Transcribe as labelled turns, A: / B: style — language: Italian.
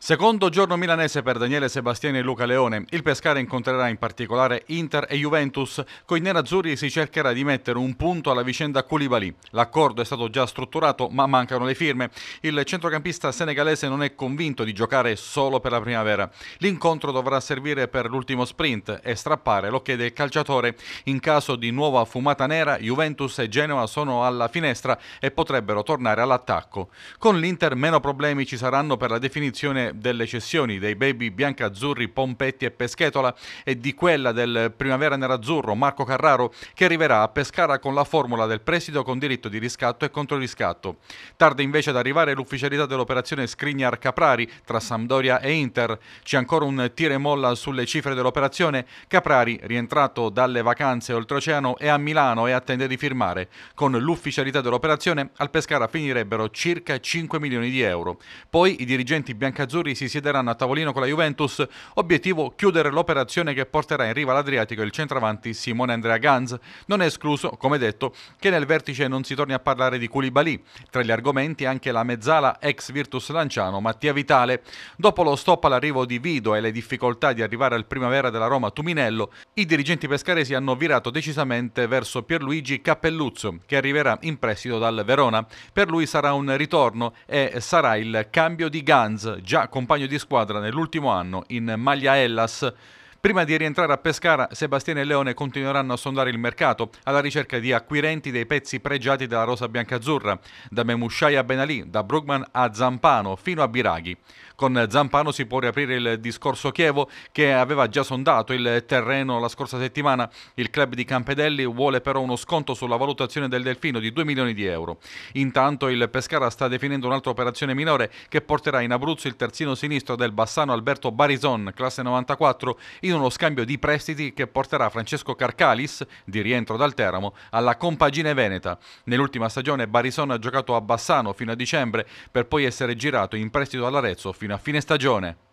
A: Secondo giorno milanese per Daniele Sebastiani e Luca Leone. Il Pescara incontrerà in particolare Inter e Juventus. Coi nerazzurri si cercherà di mettere un punto alla vicenda Koulibaly. L'accordo è stato già strutturato, ma mancano le firme. Il centrocampista senegalese non è convinto di giocare solo per la primavera. L'incontro dovrà servire per l'ultimo sprint e strappare lo chiede il calciatore. In caso di nuova fumata nera, Juventus e Genoa sono alla finestra e potrebbero tornare all'attacco. Con l'Inter meno problemi ci saranno per la definizione delle cessioni dei baby biancazzurri Pompetti e Peschetola e di quella del primavera nerazzurro Marco Carraro che arriverà a Pescara con la formula del presidio con diritto di riscatto e controriscatto. Tarda invece ad arrivare l'ufficialità dell'operazione Skriniar-Caprari tra Sampdoria e Inter. C'è ancora un tiro e molla sulle cifre dell'operazione. Caprari, rientrato dalle vacanze oltreoceano, è a Milano e attende di firmare. Con l'ufficialità dell'operazione al Pescara finirebbero circa 5 milioni di euro. Poi i dirigenti biancazzurri nerazzurri si siederanno a tavolino con la Juventus, obiettivo chiudere l'operazione che porterà in riva l'Adriatico il centravanti Simone Andrea Ganz. Non è escluso, come detto, che nel vertice non si torni a parlare di Koulibaly. Tra gli argomenti anche la mezzala ex Virtus Lanciano Mattia Vitale. Dopo lo stop all'arrivo di Vido e le difficoltà di arrivare al primavera della Roma Tuminello, i dirigenti pescaresi hanno virato decisamente verso Pierluigi Cappelluzzo, che arriverà in prestito dal Verona. Per lui sarà un ritorno e sarà il cambio di Ganz, già compagno di squadra nell'ultimo anno in maglia Hellas Prima di rientrare a Pescara, Sebastiano e Leone continueranno a sondare il mercato alla ricerca di acquirenti dei pezzi pregiati della rosa biancazzurra, da Memusciai a Benalì, da Brugman a Zampano fino a Biraghi. Con Zampano si può riaprire il discorso Chievo che aveva già sondato il terreno la scorsa settimana. Il club di Campedelli vuole però uno sconto sulla valutazione del Delfino di 2 milioni di euro. Intanto il Pescara sta definendo un'altra operazione minore che porterà in Abruzzo il terzino sinistro del Bassano Alberto Barison, classe 94, in in uno scambio di prestiti che porterà Francesco Carcalis, di rientro dal Teramo, alla compagine veneta. Nell'ultima stagione Barisone ha giocato a Bassano fino a dicembre per poi essere girato in prestito all'Arezzo fino a fine stagione.